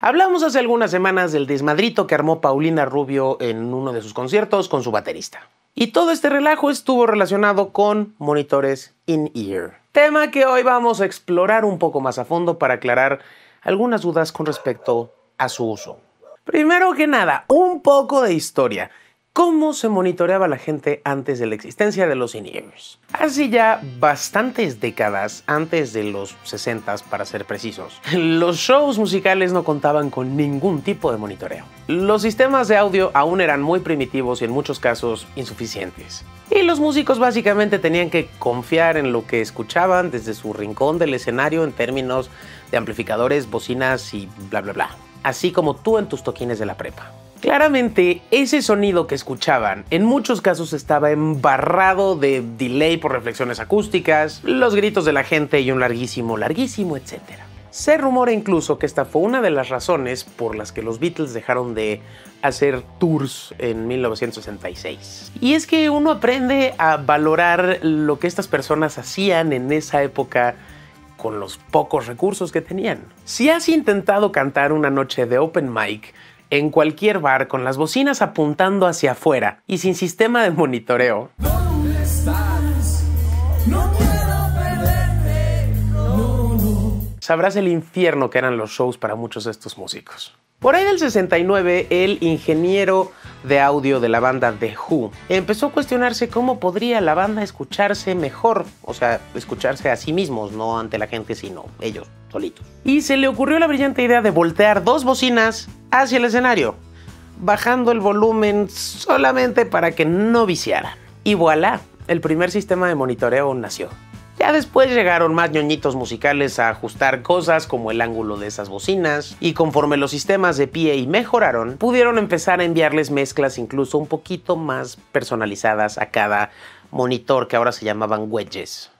Hablamos hace algunas semanas del desmadrito que armó Paulina Rubio en uno de sus conciertos con su baterista. Y todo este relajo estuvo relacionado con monitores in-ear. Tema que hoy vamos a explorar un poco más a fondo para aclarar algunas dudas con respecto a su uso. Primero que nada, un poco de historia cómo se monitoreaba la gente antes de la existencia de los in-ears. Hace ya bastantes décadas, antes de los 60 para ser precisos, los shows musicales no contaban con ningún tipo de monitoreo. Los sistemas de audio aún eran muy primitivos y en muchos casos insuficientes. Y los músicos básicamente tenían que confiar en lo que escuchaban desde su rincón del escenario en términos de amplificadores, bocinas y bla bla bla, así como tú en tus toquines de la prepa. Claramente, ese sonido que escuchaban en muchos casos estaba embarrado de delay por reflexiones acústicas, los gritos de la gente y un larguísimo, larguísimo, etc. Se rumora incluso que esta fue una de las razones por las que los Beatles dejaron de hacer tours en 1966. Y es que uno aprende a valorar lo que estas personas hacían en esa época con los pocos recursos que tenían. Si has intentado cantar una noche de open mic, en cualquier bar con las bocinas apuntando hacia afuera y sin sistema de monitoreo. ¿Dónde estás? No perderte. Sabrás el infierno que eran los shows para muchos de estos músicos. Por ahí del 69, el ingeniero de audio de la banda The Who empezó a cuestionarse cómo podría la banda escucharse mejor, o sea, escucharse a sí mismos, no ante la gente, sino ellos solitos. Y se le ocurrió la brillante idea de voltear dos bocinas hacia el escenario, bajando el volumen solamente para que no viciaran. Y voilà, el primer sistema de monitoreo nació. Ya después llegaron más ñoñitos musicales a ajustar cosas como el ángulo de esas bocinas, y conforme los sistemas de PA mejoraron, pudieron empezar a enviarles mezclas incluso un poquito más personalizadas a cada monitor que ahora se llamaban wedges.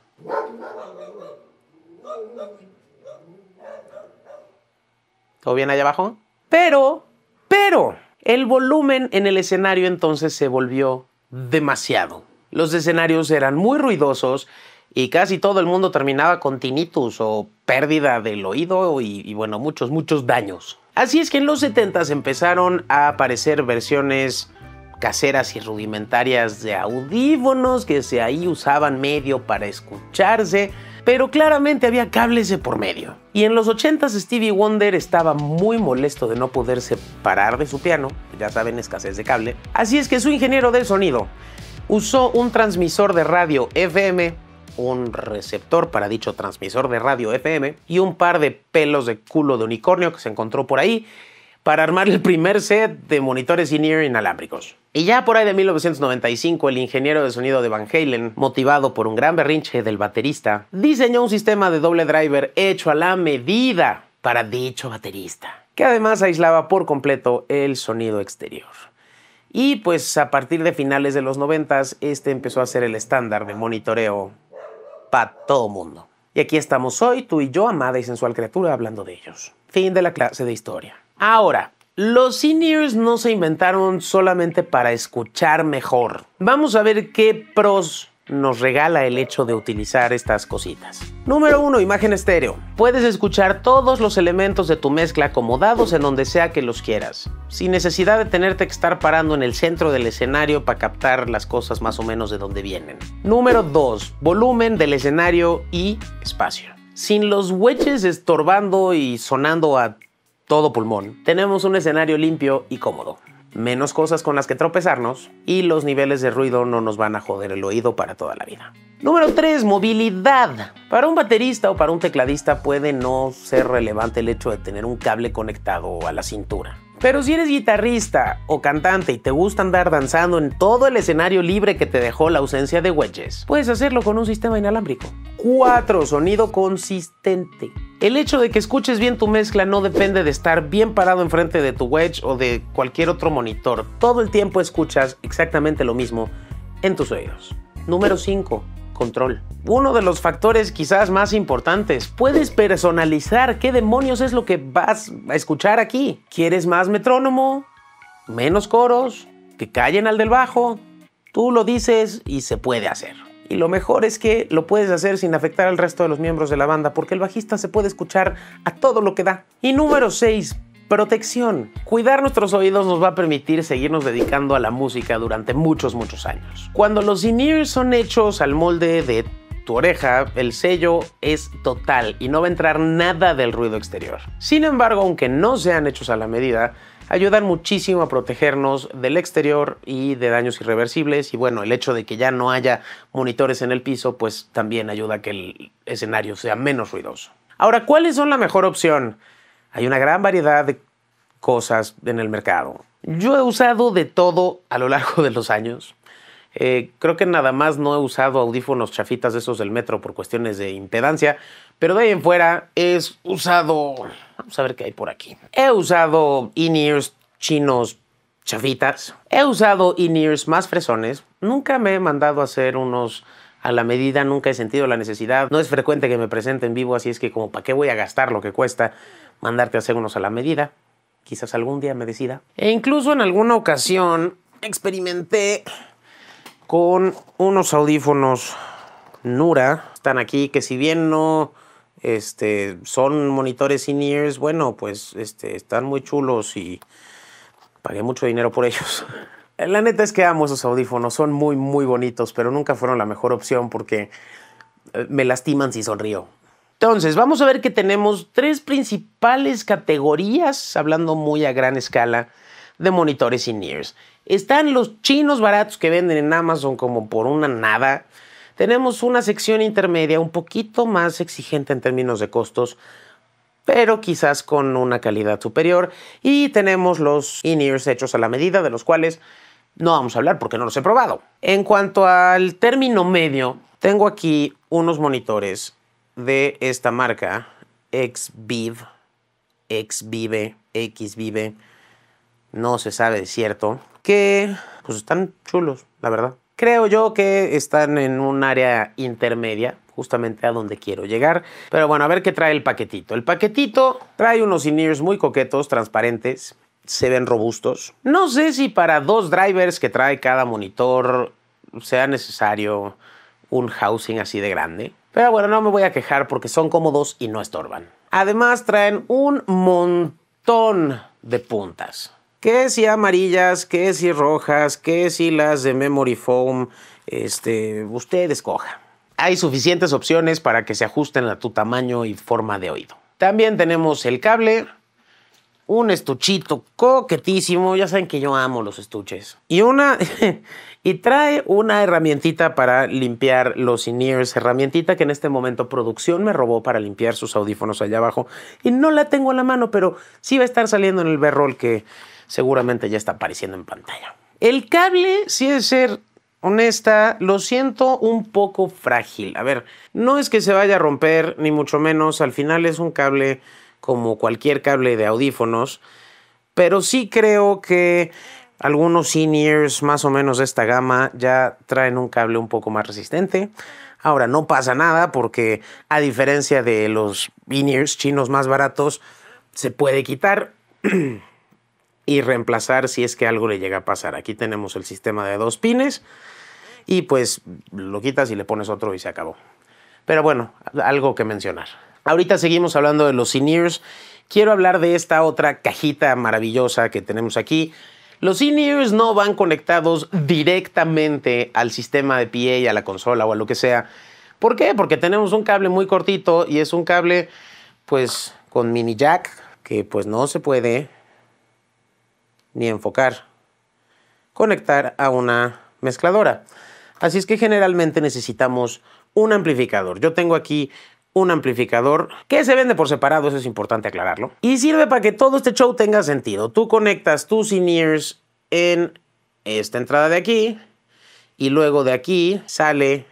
¿Todo bien allá abajo? Pero, pero, el volumen en el escenario entonces se volvió demasiado. Los escenarios eran muy ruidosos y casi todo el mundo terminaba con tinnitus o pérdida del oído y, bueno, muchos, muchos daños. Así es que en los 70s empezaron a aparecer versiones caseras y rudimentarias de audífonos que se ahí usaban medio para escucharse pero claramente había cables de por medio. Y en los 80s Stevie Wonder estaba muy molesto de no poderse parar de su piano, ya saben, escasez de cable, así es que su ingeniero de sonido usó un transmisor de radio FM, un receptor para dicho transmisor de radio FM y un par de pelos de culo de unicornio que se encontró por ahí para armar el primer set de monitores in-ear inalámbricos. Y ya por ahí de 1995, el ingeniero de sonido de Van Halen, motivado por un gran berrinche del baterista, diseñó un sistema de doble driver hecho a la medida para dicho baterista, que además aislaba por completo el sonido exterior. Y pues a partir de finales de los 90, este empezó a ser el estándar de monitoreo para todo mundo. Y aquí estamos hoy, tú y yo, amada y sensual criatura, hablando de ellos. Fin de la clase de historia. Ahora, los in no se inventaron solamente para escuchar mejor. Vamos a ver qué pros nos regala el hecho de utilizar estas cositas. Número 1. Imagen estéreo. Puedes escuchar todos los elementos de tu mezcla acomodados en donde sea que los quieras, sin necesidad de tenerte que estar parando en el centro del escenario para captar las cosas más o menos de donde vienen. Número 2. Volumen del escenario y espacio. Sin los wedges estorbando y sonando a todo pulmón, tenemos un escenario limpio y cómodo, menos cosas con las que tropezarnos y los niveles de ruido no nos van a joder el oído para toda la vida. Número 3. Movilidad. Para un baterista o para un tecladista puede no ser relevante el hecho de tener un cable conectado a la cintura. Pero si eres guitarrista o cantante y te gusta andar danzando en todo el escenario libre que te dejó la ausencia de wedges, puedes hacerlo con un sistema inalámbrico. 4. Sonido consistente. El hecho de que escuches bien tu mezcla no depende de estar bien parado enfrente de tu wedge o de cualquier otro monitor. Todo el tiempo escuchas exactamente lo mismo en tus oídos. Número 5 control. Uno de los factores quizás más importantes, puedes personalizar qué demonios es lo que vas a escuchar aquí. ¿Quieres más metrónomo? ¿Menos coros? ¿Que callen al del bajo? Tú lo dices y se puede hacer. Y lo mejor es que lo puedes hacer sin afectar al resto de los miembros de la banda, porque el bajista se puede escuchar a todo lo que da. Y número 6, Protección. Cuidar nuestros oídos nos va a permitir seguirnos dedicando a la música durante muchos, muchos años. Cuando los in son hechos al molde de tu oreja, el sello es total y no va a entrar nada del ruido exterior. Sin embargo, aunque no sean hechos a la medida, ayudan muchísimo a protegernos del exterior y de daños irreversibles y bueno, el hecho de que ya no haya monitores en el piso pues también ayuda a que el escenario sea menos ruidoso. Ahora, ¿cuáles son la mejor opción? Hay una gran variedad de cosas en el mercado. Yo he usado de todo a lo largo de los años. Eh, creo que nada más no he usado audífonos chafitas de esos del metro por cuestiones de impedancia, pero de ahí en fuera he usado... Vamos a ver qué hay por aquí. He usado in-ears chinos chafitas. He usado in-ears más fresones. Nunca me he mandado a hacer unos a la medida, nunca he sentido la necesidad. No es frecuente que me presente en vivo, así es que como para qué voy a gastar lo que cuesta mandarte a hacer unos a la medida. Quizás algún día me decida. E incluso en alguna ocasión experimenté con unos audífonos Nura. Están aquí que si bien no este, son monitores in-ears, bueno, pues este, están muy chulos y pagué mucho dinero por ellos. La neta es que amo esos audífonos, son muy, muy bonitos, pero nunca fueron la mejor opción porque eh, me lastiman si sonrío. Entonces, vamos a ver que tenemos tres principales categorías, hablando muy a gran escala, de monitores in-ears. Están los chinos baratos que venden en Amazon como por una nada. Tenemos una sección intermedia un poquito más exigente en términos de costos, pero quizás con una calidad superior. Y tenemos los in-ears hechos a la medida, de los cuales no vamos a hablar porque no los he probado. En cuanto al término medio, tengo aquí unos monitores de esta marca, Xvive, Xvive, Xvive, no se sabe de cierto, que pues están chulos, la verdad. Creo yo que están en un área intermedia, justamente a donde quiero llegar. Pero bueno, a ver qué trae el paquetito. El paquetito trae unos in muy coquetos, transparentes, se ven robustos. No sé si para dos drivers que trae cada monitor sea necesario un housing así de grande. Pero bueno, no me voy a quejar porque son cómodos y no estorban. Además traen un montón de puntas. Que si amarillas, que si rojas, que si las de memory foam, este, usted escoja. Hay suficientes opciones para que se ajusten a tu tamaño y forma de oído. También tenemos el cable, un estuchito coquetísimo, ya saben que yo amo los estuches. Y una y trae una herramientita para limpiar los in-ears, herramientita que en este momento producción me robó para limpiar sus audífonos allá abajo y no la tengo a la mano, pero sí va a estar saliendo en el B-Roll que seguramente ya está apareciendo en pantalla. El cable, si es ser honesta, lo siento un poco frágil. A ver, no es que se vaya a romper, ni mucho menos. Al final es un cable como cualquier cable de audífonos, pero sí creo que algunos in más o menos de esta gama ya traen un cable un poco más resistente. Ahora, no pasa nada porque a diferencia de los in-ears chinos más baratos, se puede quitar y reemplazar si es que algo le llega a pasar. Aquí tenemos el sistema de dos pines y pues lo quitas y le pones otro y se acabó. Pero bueno, algo que mencionar. Ahorita seguimos hablando de los in Quiero hablar de esta otra cajita maravillosa que tenemos aquí. Los in no van conectados directamente al sistema de PA, a la consola o a lo que sea. ¿Por qué? Porque tenemos un cable muy cortito y es un cable, pues, con mini jack, que pues no se puede ni enfocar, conectar a una mezcladora. Así es que generalmente necesitamos un amplificador. Yo tengo aquí un amplificador que se vende por separado, eso es importante aclararlo. Y sirve para que todo este show tenga sentido. Tú conectas tus in-ears en esta entrada de aquí y luego de aquí sale,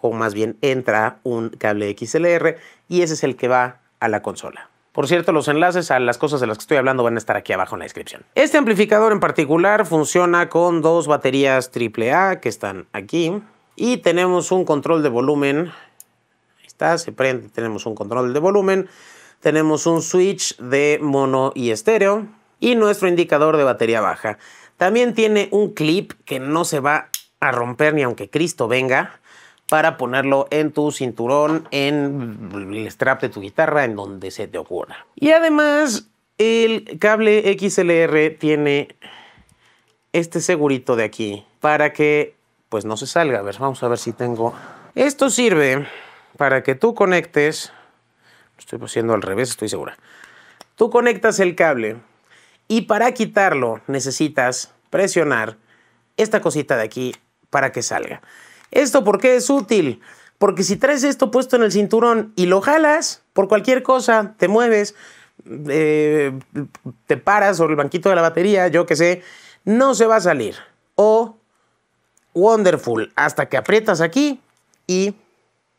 o más bien entra un cable XLR y ese es el que va a la consola. Por cierto, los enlaces a las cosas de las que estoy hablando van a estar aquí abajo en la descripción. Este amplificador en particular funciona con dos baterías AAA que están aquí y tenemos un control de volumen se prende, tenemos un control de volumen, tenemos un switch de mono y estéreo y nuestro indicador de batería baja. También tiene un clip que no se va a romper ni aunque Cristo venga para ponerlo en tu cinturón, en el strap de tu guitarra, en donde se te ocurra. Y además el cable XLR tiene este segurito de aquí para que pues no se salga. A ver, vamos a ver si tengo... Esto sirve para que tú conectes, estoy haciendo al revés, estoy segura, tú conectas el cable y para quitarlo necesitas presionar esta cosita de aquí para que salga. ¿Esto por qué es útil? Porque si traes esto puesto en el cinturón y lo jalas por cualquier cosa, te mueves, eh, te paras sobre el banquito de la batería, yo qué sé, no se va a salir. O, wonderful, hasta que aprietas aquí y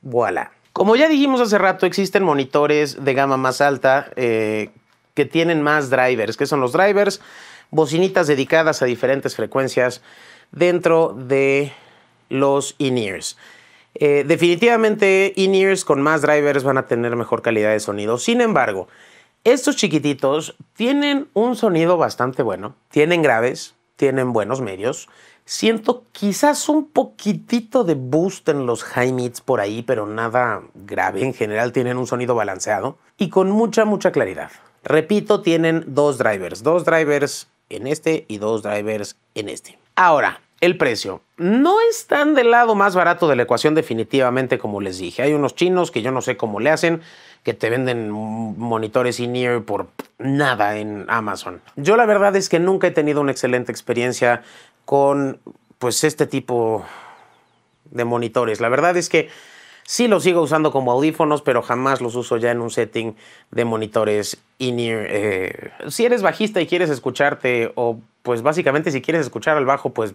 Voilà. Como ya dijimos hace rato, existen monitores de gama más alta eh, que tienen más drivers. que son los drivers? Bocinitas dedicadas a diferentes frecuencias dentro de los in-ears. Eh, definitivamente in-ears con más drivers van a tener mejor calidad de sonido. Sin embargo, estos chiquititos tienen un sonido bastante bueno, tienen graves, tienen buenos medios Siento quizás un poquitito de boost en los high mids por ahí, pero nada grave. En general tienen un sonido balanceado y con mucha, mucha claridad. Repito, tienen dos drivers. Dos drivers en este y dos drivers en este. Ahora, el precio. No están del lado más barato de la ecuación definitivamente, como les dije. Hay unos chinos que yo no sé cómo le hacen, que te venden monitores in-ear por nada en Amazon. Yo la verdad es que nunca he tenido una excelente experiencia con pues este tipo de monitores. La verdad es que sí los sigo usando como audífonos, pero jamás los uso ya en un setting de monitores in eh, si eres bajista y quieres escucharte, o pues básicamente si quieres escuchar al bajo, pues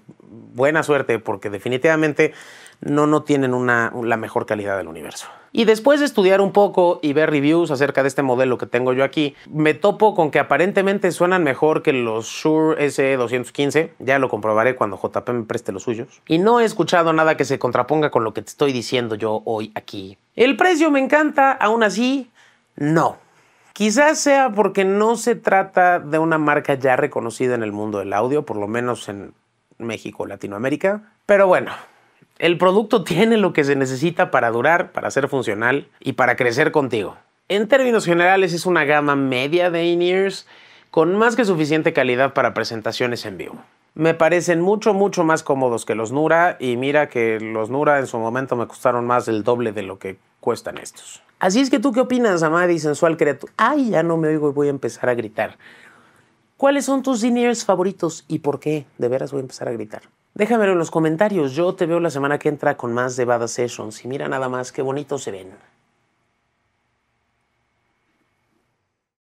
buena suerte, porque definitivamente no, no tienen una, la mejor calidad del universo. Y después de estudiar un poco y ver reviews acerca de este modelo que tengo yo aquí, me topo con que aparentemente suenan mejor que los Shure SE215. Ya lo comprobaré cuando JP me preste los suyos. Y no he escuchado nada que se contraponga con lo que te estoy diciendo yo hoy aquí. El precio me encanta, aún así, no. Quizás sea porque no se trata de una marca ya reconocida en el mundo del audio, por lo menos en México, Latinoamérica. Pero bueno, el producto tiene lo que se necesita para durar, para ser funcional y para crecer contigo. En términos generales es una gama media de in-ears con más que suficiente calidad para presentaciones en vivo. Me parecen mucho, mucho más cómodos que los Nura y mira que los Nura en su momento me costaron más del doble de lo que cuestan estos. Así es que tú qué opinas, y sensual criatura. Ay, ya no me oigo y voy a empezar a gritar. ¿Cuáles son tus in-ears favoritos y por qué? De veras voy a empezar a gritar. Déjamelo en los comentarios. Yo te veo la semana que entra con más de Bada Sessions. Y mira nada más qué bonitos se ven.